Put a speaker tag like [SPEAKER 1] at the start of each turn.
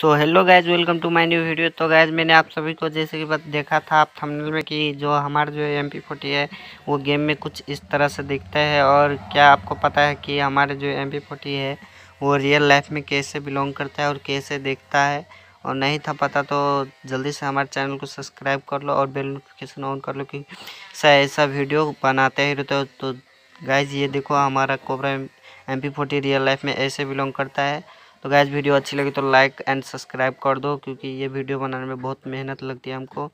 [SPEAKER 1] so hello guys welcome to my new video तो guys मैंने आप सभी को जैसे कि बात देखा था आप थंबनेल में कि जो हमारा जो एम पी फोर्टी है वो गेम में कुछ इस तरह से दिखता है और क्या आपको पता है कि हमारे जो एम पी फोर्टी है वो रियल लाइफ में कैसे बिलोंग करता है और कैसे देखता है और नहीं था पता तो जल्दी से हमारे चैनल को सब्सक्राइब कर लो और बेल नोटिफिकेशन ऑन कर लो कि ऐसा वीडियो बनाते ही रहते हो तो गाइज तो ये देखो हमारा Cobra M P forty real life में ऐसे बिलोंग करता है तो गैस वीडियो अच्छी लगी तो लाइक एंड सब्सक्राइब कर दो क्योंकि ये वीडियो बनाने में बहुत मेहनत लगती है हमको